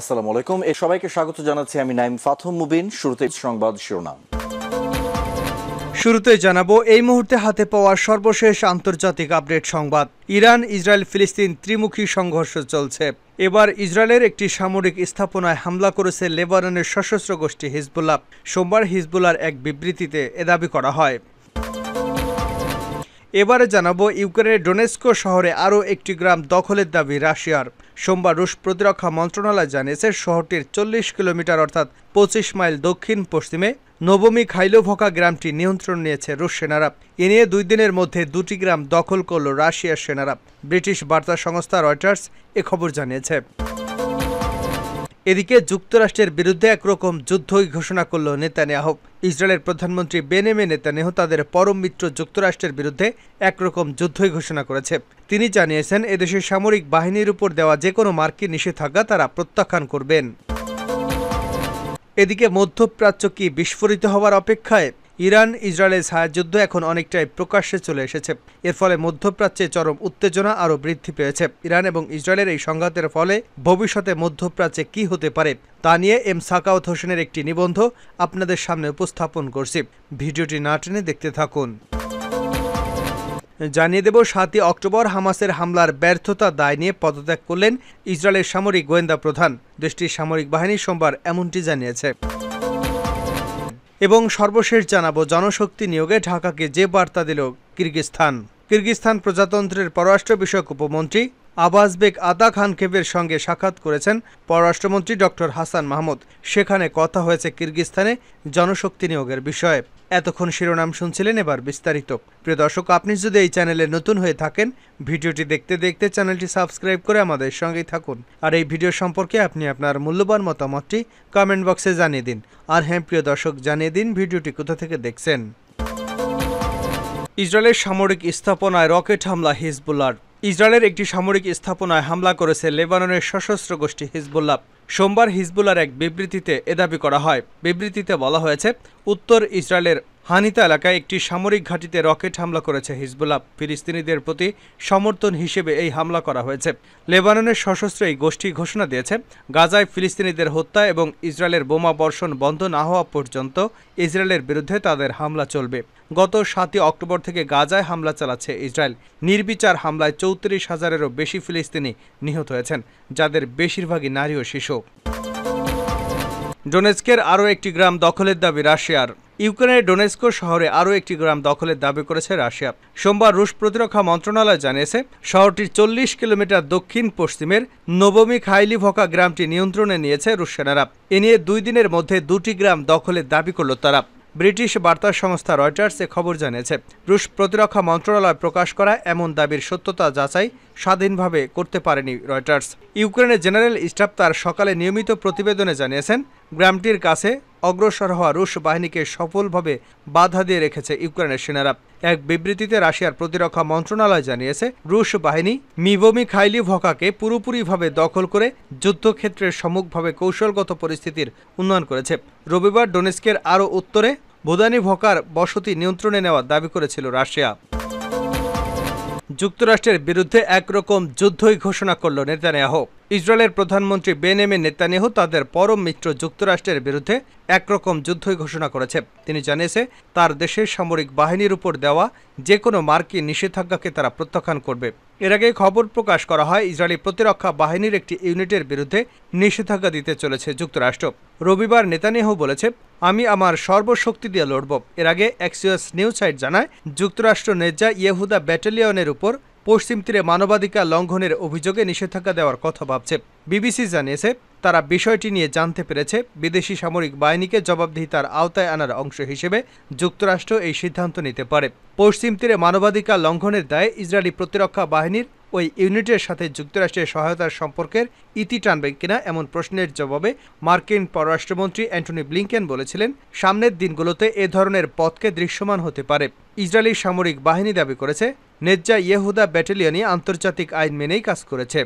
আসসালামু আলাইকুম এ সবাইকে স্বাগত জানাচ্ছি আমি নাইম ফাথম মুবিন শুরুতে সংবাদ শিরোনাম শুরুতে জানাবো এই মুহূর্তে হাতে পাওয়া সর্বশেষ আন্তর্জাতিক আপডেট সংবাদ ইরান ইসরায়েল ফিলিস্তিন ত্রিমুখী সংঘর্ষ চলছে এবার ইসরায়েলের একটি সামরিক স্থাপনায় হামলা করেছে লেবাননের সশস্ত্র গোষ্ঠী হিজবুল্লাহ সোমবার হিজবুল্লার এক বিবৃতিতে এ দাবি করা হয় এবারে জানাবো ইউক্রেনের ডোনেস্কো শহরে আরও একটি গ্রাম দখলের দাবি রাশিয়ার সোমবার রুশ প্রতিরক্ষা মন্ত্রণালয় জানিয়েছে শহরটির চল্লিশ কিলোমিটার অর্থাৎ পঁচিশ মাইল দক্ষিণ পশ্চিমে নবমী খাইলোভকা গ্রামটি নিয়ন্ত্রণ নিয়েছে রুশ সেনারা এ নিয়ে দুই দিনের মধ্যে দুটি গ্রাম দখল করল রাশিয়ার সেনারা ব্রিটিশ বার্তা সংস্থা রয়টার্স এ খবর জানিয়েছে এদিকে যুক্তরাষ্ট্রের বিরুদ্ধে একরকম যুদ্ধই ঘোষণা করল নেতানিয়াহু ইসরায়েলের প্রধানমন্ত্রী বেনেমে নেতানেহ তাদের পরম মিত্র যুক্তরাষ্ট্রের বিরুদ্ধে একরকম যুদ্ধই ঘোষণা করেছে তিনি জানিয়েছেন এদেশের সামরিক বাহিনীর উপর দেওয়া যে কোনো মার্কিন নিষেধাজ্ঞা তারা প্রত্যাখ্যান করবেন এদিকে মধ্যপ্রাচ্য কি বিস্ফোরিত হওয়ার অপেক্ষায় ইরান ইসরায়েলের ছায়াযুদ্ধ এখন অনেকটাই প্রকাশ্যে চলে এসেছে এর ফলে মধ্যপ্রাচ্যে চরম উত্তেজনা আরও বৃদ্ধি পেয়েছে ইরান এবং ইসরায়েলের এই সংঘাতের ফলে ভবিষ্যতে মধ্যপ্রাচ্যে কি হতে পারে তা নিয়ে এম সাকাউত হোসেনের একটি নিবন্ধ আপনাদের সামনে উপস্থাপন করছি ভিডিওটি না টেনে দেখতে থাকুন জানিয়ে দেব সাতই অক্টোবর হামাসের হামলার ব্যর্থতা দায় নিয়ে পদত্যাগ করলেন ইসরায়েলের সামরিক গোয়েন্দা প্রধান দেশটির সামরিক বাহিনী সোমবার এমনটি জানিয়েছে এবং সর্বশেষ জানাবো জনশক্তি নিয়োগে ঢাকাকে যে বার্তা দিল কিরগিজস্তান কিরগিজস্তান প্রজাতন্ত্রের পররাষ্ট্র বিষয়ক উপমন্ত্রী আবাস বেগ আদা খান খেবের সঙ্গে সাক্ষাৎ করেছেন পররাষ্ট্রমন্ত্রী ডক্টর হাসান মাহমুদ সেখানে কথা হয়েছে কিরগিস্তানে জনশক্তি নিয়োগের বিষয়ে এতক্ষণ শিরোনাম শুনছিলেন এবার বিস্তারিত প্রিয় দর্শক আপনি যদি এই চ্যানেলে নতুন হয়ে থাকেন ভিডিওটি দেখতে দেখতে চ্যানেলটি সাবস্ক্রাইব করে আমাদের সঙ্গেই থাকুন আর এই ভিডিও সম্পর্কে আপনি আপনার মূল্যবান মতামতটি কমেন্ট বক্সে জানিয়ে দিন আর হ্যাঁ প্রিয় দর্শক জানিয়ে দিন ভিডিওটি কোথা থেকে দেখছেন ইসরায়েলের সামরিক স্থাপনায় রকেট হামলা হিজবুল্লার ইসরায়েলের একটি সামরিক স্থাপনায় হামলা করেছে লেবাননের সশস্ত্র গোষ্ঠী হিজবুল্লাহ সোমবার হিজবুল্লার এক বিবৃতিতে এ দাবি করা হয় বিবৃতিতে বলা হয়েছে উত্তর ইসরায়েলের হানিতা এলাকায় একটি সামরিক ঘাঁটিতে রকেট হামলা করেছে হিজবুল্লাহ ফিলিস্তিনিদের প্রতি সমর্থন হিসেবে এই হামলা করা হয়েছে লেবাননের সশস্ত্র এই গোষ্ঠী ঘোষণা দিয়েছে গাজায় ফিলিস্তিনিদের হত্যা এবং ইসরায়েলের বোমা বর্ষণ বন্ধ না হওয়া পর্যন্ত ইসরায়েলের বিরুদ্ধে তাদের হামলা চলবে গত সাতই অক্টোবর থেকে গাজায় হামলা চালাচ্ছে ইসরায়েল নির্বিচার হামলায় চৌত্রিশ হাজারেরও বেশি ফিলিস্তিনি নিহত হয়েছেন যাদের বেশিরভাগই নারী ও শিশু ডোনেস্কের আরও একটি গ্রাম দখলের দাবি রাশিয়ার ইউক্রেনের ডোনেস্কো শহরে আরও একটি গ্রাম দখলের দাবি করেছে রাশিয়া সোমবার রুশ প্রতিরক্ষা মন্ত্রণালয় জানিয়েছে শহরটির চল্লিশ কিলোমিটার দক্ষিণ পশ্চিমের নবমী খাইলিভকা গ্রামটি নিয়ন্ত্রণে নিয়েছে রুশ সেনারা এ নিয়ে দুই দিনের মধ্যে দুটি গ্রাম দখলের দাবি করল তারা ব্রিটিশ বার্তা সংস্থা রয়টার্স এ খবর জানিয়েছে রুশ প্রতিরক্ষা মন্ত্রণালয় প্রকাশ করা এমন দাবির সত্যতা যাচাই স্বাধীনভাবে করতে পারেনি রয়টার্স ইউক্রেনের জেনারেল স্টাফ তার সকালে নিয়মিত প্রতিবেদনে জানিয়েছেন গ্রামটির কাছে অগ্রসর হওয়া রুশ বাহিনীকে সফলভাবে বাধা দিয়ে রেখেছে ইউক্রেনের সেনারা এক বিবৃতিতে রাশিয়ার প্রতিরক্ষা মন্ত্রণালয় জানিয়েছে রুশ বাহিনী মিবমি খাইলি ভকাকে পুরোপুরিভাবে দখল করে যুদ্ধক্ষেত্রের সম্মুখভাবে কৌশলগত পরিস্থিতির উন্নয়ন করেছে রবিবার ডোনেস্কের আরও উত্তরে ভুদানি ভকার বসতি নিয়ন্ত্রণে নেওয়ার দাবি করেছিল রাশিয়া যুক্তরাষ্ট্রের বিরুদ্ধে একরকম যুদ্ধই ঘোষণা করল নেতানিয়াহ ইসরায়েলের প্রধানমন্ত্রী বেনেমে নেতানিহু তাদের পরম মিত্র যুক্তরাষ্ট্রের বিরুদ্ধে একরকম যুদ্ধই ঘোষণা করেছে তিনি জানিয়েছে তার দেশের সামরিক বাহিনীর উপর দেওয়া যে কোনো মার্কিন নিষেধাজ্ঞাকে তারা প্রত্যাখ্যান করবে এর আগে খবর প্রকাশ করা হয় ইসরায়েলি প্রতিরক্ষা বাহিনীর একটি ইউনিটের বিরুদ্ধে নিষেধাজ্ঞা দিতে চলেছে যুক্তরাষ্ট্র রবিবার নেতানিয়াহু বলেছে আমি আমার সর্বশক্তি দিয়ে লড়ব এর আগে এক্সিয়াস নিউজ সাইট জানায় যুক্তরাষ্ট্র নেজা ইয়েহুদা ব্যাটালিয়নের উপর পশ্চিম তীরে মানবাধিকার লঙ্ঘনের অভিযোগে নিষেধাজ্ঞা দেওয়ার কথা ভাবছে বিবিসি জানিয়েছে তারা বিষয়টি নিয়ে জানতে পেরেছে বিদেশি সামরিক বাহিনীকে জবাবদিহিতার আওতায় আনার অংশ হিসেবে যুক্তরাষ্ট্র এই সিদ্ধান্ত নিতে পারে পশ্চিম তীরে মানবাধিকার লঙ্ঘনের দায়ে ইসরায়েলি প্রতিরক্ষা বাহিনীর ওই ইউনিটের সাথে যুক্তরাষ্ট্রের সহায়তার সম্পর্কের ইতি টানবে কিনা এমন প্রশ্নের জবাবে মার্কিন পররাষ্ট্রমন্ত্রী অ্যান্টনি ব্লিংকেন বলেছিলেন সামনের দিনগুলোতে এ ধরনের পথকে দৃশ্যমান হতে পারে ইসরায়েলি সামরিক বাহিনী দাবি করেছে নেজ্জা ইয়েহুদা ব্যাটালিয়নই আন্তর্জাতিক আইন মেনেই কাজ করেছে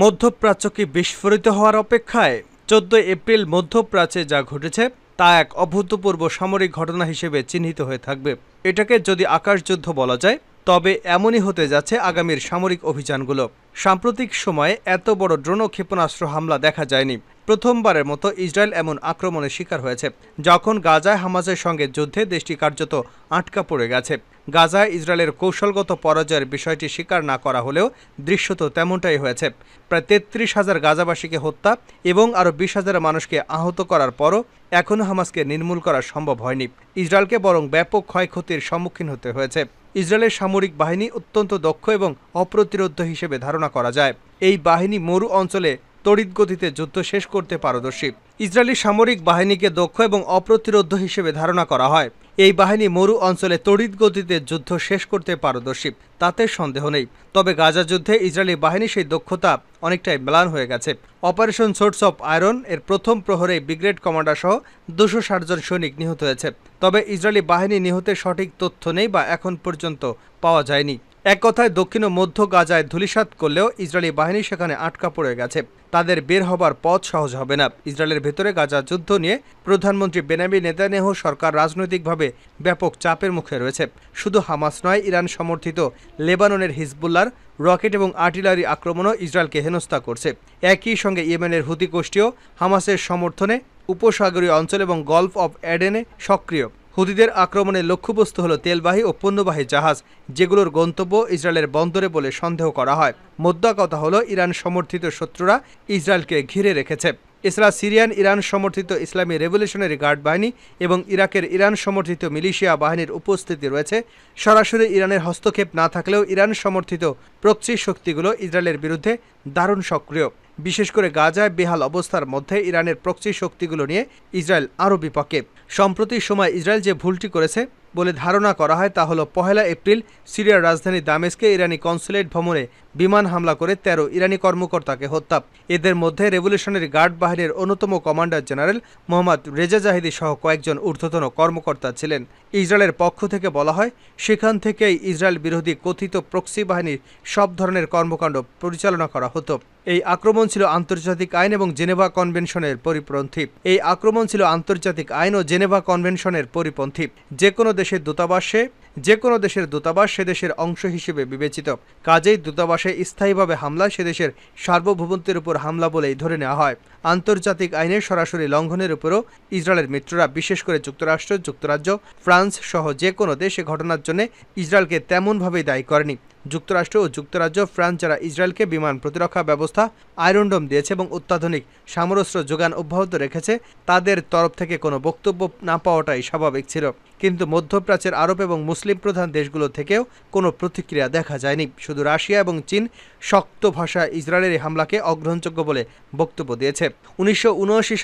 মধ্যপ্রাচ্যকে বিস্ফোরিত হওয়ার অপেক্ষায় চোদ্দ এপ্রিল মধ্যপ্রাচ্যে যা ঘটেছে তা এক অভূতপূর্ব সামরিক ঘটনা হিসেবে চিহ্নিত হয়ে থাকবে এটাকে যদি আকাশযুদ্ধ বলা যায় তবে এমনই হতে যাচ্ছে আগামীর সামরিক অভিযানগুলো সাম্প্রতিক সময়ে এত বড় ড্রোন ক্ষেপণাস্ত্র হামলা দেখা যায়নি প্রথমবারের মতো ইসরায়েল এমন আক্রমণের শিকার হয়েছে যখন গাজায় হামাজের সঙ্গে যুদ্ধে দেশটি কার্যত আটকা পড়ে গেছে গাজায় ইসরায়েলের কৌশলগত পরাজয়ের বিষয়টি স্বীকার না করা হলেও দৃশ্যত তেমনটাই হয়েছে প্রায় তেত্রিশ হাজার গাজাবাসীকে হত্যা এবং আরও বিশ হাজার মানুষকে আহত করার পরও এখনও হামাজকে নির্মূল করা সম্ভব হয়নি ইসরায়েলকে বরং ব্যাপক ক্ষয়ক্ষতির সম্মুখীন হতে হয়েছে ইসরায়েলের সামরিক বাহিনী অত্যন্ত দক্ষ এবং অপ্রতিরোধ্য হিসেবে ধারণা করা যায় এই বাহিনী মরু অঞ্চলে তড়িৎগতিতে যুদ্ধ শেষ করতে পারদর্শী ইসরায়েলি সামরিক বাহিনীকে দক্ষ এবং অপ্রতিরোধ হিসেবে ধারণা করা হয় এই বাহিনী মরু অঞ্চলে তড়িৎগতিতে যুদ্ধ শেষ করতে পারদর্শী তাতে সন্দেহ নেই তবে গাজা যুদ্ধে ইসরায়েলি বাহিনী সেই দক্ষতা অনেকটাই ম্লান হয়ে গেছে অপারেশন সোর্স অফ আয়রন এর প্রথম প্রহরে ব্রিগেড কমান্ডার সহ দুশো জন সৈনিক নিহত হয়েছে তবে ইসরায়েলি বাহিনী নিহতের সঠিক তথ্য নেই বা এখন পর্যন্ত পাওয়া যায়নি এক কথায় দক্ষিণ ও মধ্য গাজায় ধুলিসাত করলেও ইসরায়েলি বাহিনী সেখানে আটকা পড়ে গেছে তাদের বের হবার পথ সহজ হবে না ইসরায়েলের ভেতরে গাজা যুদ্ধ নিয়ে প্রধানমন্ত্রী বেনামি নেতানেহ সরকার রাজনৈতিকভাবে ব্যাপক চাপের মুখে রয়েছে শুধু হামাস নয় ইরান সমর্থিত লেবাননের হিজবুল্লার রকেট এবং আর্টিলারি আক্রমণও ইসরায়েলকে হেনস্থা করছে একই সঙ্গে ইয়েমেনের হুতি গোষ্ঠীও হামাসের সমর্থনে উপসাগরীয় অঞ্চল এবং গলফ অব অ্যাডেনে সক্রিয় হুদিদের আক্রমণের লক্ষ্যবস্তু হল তেলবাহী ও পণ্যবাহী জাহাজ যেগুলোর গন্তব্য ইসরায়েলের বন্দরে বলে সন্দেহ করা হয় মোদ্দা কথা হল ইরান সমর্থিত শত্রুরা ইসরায়েলকে ঘিরে রেখেছে এছাড়া সিরিয়ান ইরান সমর্থিত ইসলামী রেভলিউশনারি গার্ড বাহিনী এবং ইরাকের ইরান সমর্থিত মিলিশিয়া বাহিনীর উপস্থিতি রয়েছে সরাসরি ইরানের হস্তক্ষেপ না থাকলেও ইরান সমর্থিত প্রক্সি শক্তিগুলো ইসরায়েলের বিরুদ্ধে দারুণ সক্রিয় বিশেষ করে গাজায় বেহাল অবস্থার মধ্যে ইরানের প্রক্সি শক্তিগুলো নিয়ে ইসরায়েল আরও বিপক্ষে সম্প্রতি সময় ইসরায়েল যে ভুলটি করেছে বলে ধারণা করা হয় তা হল পহেলা এপ্রিল সিরিয়ার রাজধানী দামেস্কে ইরানি কনসুলেট ভবনে বিমান হামলা করে ১৩ ইরানি কর্মকর্তাকে হত্যা এদের মধ্যে রেভলিউশনারি গার্ড বাহিনীর অন্যতম commander general Mohammad Reza Zahedi সহ কয়েকজন ঊর্ধ্বতন কর্মকর্তা ছিলেন ইসরায়েলের পক্ষ থেকে বলা হয় সেখান থেকেই ইসরায়েল বিরোধী কথিত প্রক্সি বাহিনীর সব ধরনের কর্মকাণ্ড পরিচালনা করা হতো এই আক্রমণ ছিল আন্তর্জাতিক আইন এবং জেনেভা কনভেনশনের পরিপন্থী এই আক্রমণ ছিল আন্তর্জাতিক আইন ও জেনেভা কনভেনশনের পরিপন্থী যে কোনো দেশের দূতাবাসে যে কোনো দেশের দূতাবাস সে দেশের অংশ হিসেবে বিবেচিত কাজেই দূতাবাসে স্থায়ীভাবে হামলা সে দেশের সার্বভৌমত্বের উপর হামলা বলেই ধরে নেওয়া হয় আন্তর্জাতিক আইনের সরাসরি লঙ্ঘনের উপরও ইসরায়েলের মিত্ররা বিশেষ করে যুক্তরাষ্ট্র যুক্তরাজ্য ফ্রান্স সহ যে কোনো দেশ এ ঘটনার জন্য ইসরায়েলকে তেমনভাবেই দায়ী করেনি যুক্তরাষ্ট্র ও যুক্তরাজ্য ফ্রান্স যারা ইসরায়েলকে বিমান প্রতিরক্ষা ব্যবস্থা আয়রনডোম দিয়েছে এবং অত্যাধুনিক সামরস্ত্র যোগান অব্যাহত রেখেছে তাদের তরফ থেকে কোনো বক্তব্য না পাওয়াটাই স্বাভাবিক ছিল কিন্তু মধ্যপ্রাচ্যের আরব এবং মুসলিম প্রধান দেশগুলো থেকেও কোনো প্রতিক্রিয়া দেখা যায়নি শুধু রাশিয়া এবং চীন শক্ত ভাষায় ইসরায়েলের হামলাকে অগ্রহণযোগ্য বলে বক্তব্য দিয়েছে উনিশশো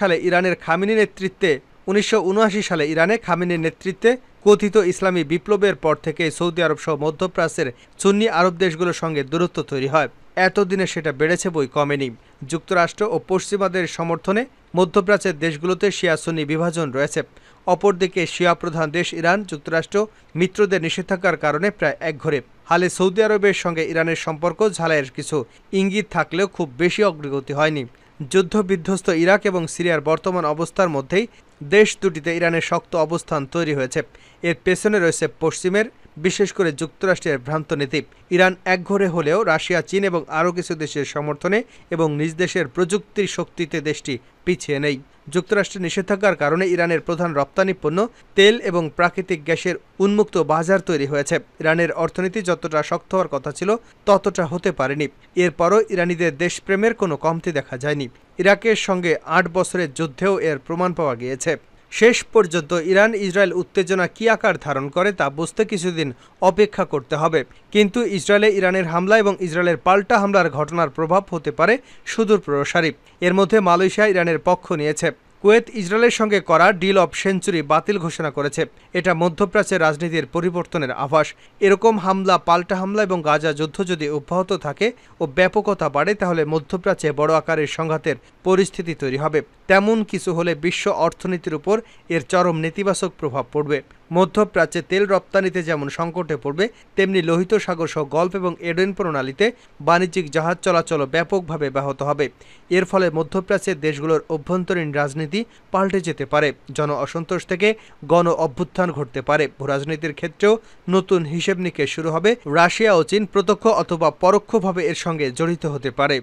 সালে ইরানের খামিনি নেতৃত্বে উনিশশো সালে ইরানে খামিনের নেতৃত্বে কথিত ইসলামী বিপ্লবের পর থেকে সৌদি আরব সহ মধ্যপ্রাচ্যের সুন্নি আরব দেশগুলোর সঙ্গে দূরত্ব তৈরি হয় এতদিনে সেটা বেড়েছে বই কমেনি যুক্তরাষ্ট্র ও পশ্চিমাদের সমর্থনে মধ্যপ্রাচ্যের দেশগুলোতে শিয়া সুন্নি বিভাজন রয়েছে অপরদিকে শিয়া প্রধান দেশ ইরান যুক্তরাষ্ট্র মিত্রদের নিষেধাজ্ঞার কারণে প্রায় ঘরে হালে সৌদি আরবের সঙ্গে ইরানের সম্পর্ক ঝালাইয়ের কিছু ইঙ্গিত থাকলেও খুব বেশি অগ্রগতি হয়নি যুদ্ধবিধ্বস্ত ইরাক এবং সিরিয়ার বর্তমান অবস্থার মধ্যেই দেশ দুটিতে ইরানের শক্ত অবস্থান তৈরি হয়েছে এর পেছনে রয়েছে পশ্চিমের বিশেষ করে যুক্তরাষ্ট্রের ভ্রান্ত নীতি ইরান একঘরে হলেও রাশিয়া চীন এবং আরও কিছু দেশের সমর্থনে এবং নিজ দেশের প্রযুক্তির শক্তিতে দেশটি পিছিয়ে নেই যুক্তরাষ্ট্রের নিষেধাজ্ঞার কারণে ইরানের প্রধান রপ্তানি পণ্য তেল এবং প্রাকৃতিক গ্যাসের উন্মুক্ত বাজার তৈরি হয়েছে ইরানের অর্থনীতি যতটা শক্ত হওয়ার কথা ছিল ততটা হতে পারেনি এরপরও ইরানিদের দেশপ্রেমের কোনো কমতি দেখা যায়নি ইরাকের সঙ্গে আট বছরের যুদ্ধেও এর প্রমাণ পাওয়া গিয়েছে শেষ পর্যন্ত ইরান ইসরায়েল উত্তেজনা কী আকার ধারণ করে তা বুঝতে কিছুদিন অপেক্ষা করতে হবে কিন্তু ইসরায়েলে ইরানের হামলা এবং ইসরায়েলের পাল্টা হামলার ঘটনার প্রভাব হতে পারে সুদূর প্রসারী এর মধ্যে মালয়েশিয়া ইরানের পক্ষ নিয়েছে কুয়েত ইসরায়েলের সঙ্গে করা ডিল অফ সেঞ্চুরি বাতিল ঘোষণা করেছে এটা মধ্যপ্রাচ্যের রাজনীতির পরিবর্তনের আভাস এরকম হামলা পাল্টা হামলা এবং গাজা যুদ্ধ যদি অব্যাহত থাকে ও ব্যাপকতা বাড়ে তাহলে মধ্যপ্রাচ্যে বড় আকারের সংঘাতের পরিস্থিতি তৈরি হবে তেমন কিছু হলে বিশ্ব অর্থনীতির উপর এর চরম নেতিবাচক প্রভাব পড়বে মধ্যপ্রাচ্যে তেল রপ্তানিতে যেমন সংকটে পড়বে তেমনি লোহিত সাগর সহ গল্ফ এবং এডেন প্রণালীতে বাণিজ্যিক জাহাজ চলাচল ব্যাপকভাবে ব্যাহত হবে এর ফলে মধ্যপ্রাচ্যের দেশগুলোর অভ্যন্তরীণ রাজনীতি পাল্টে যেতে পারে জন অসন্তোষ থেকে গণ অভ্যুত্থান ঘটতে পারে ভূরাজনীতির ক্ষেত্রেও নতুন হিসেব নিকেশ শুরু হবে রাশিয়া ও চীন প্রত্যক্ষ অথবা পরোক্ষভাবে এর সঙ্গে জড়িত হতে পারে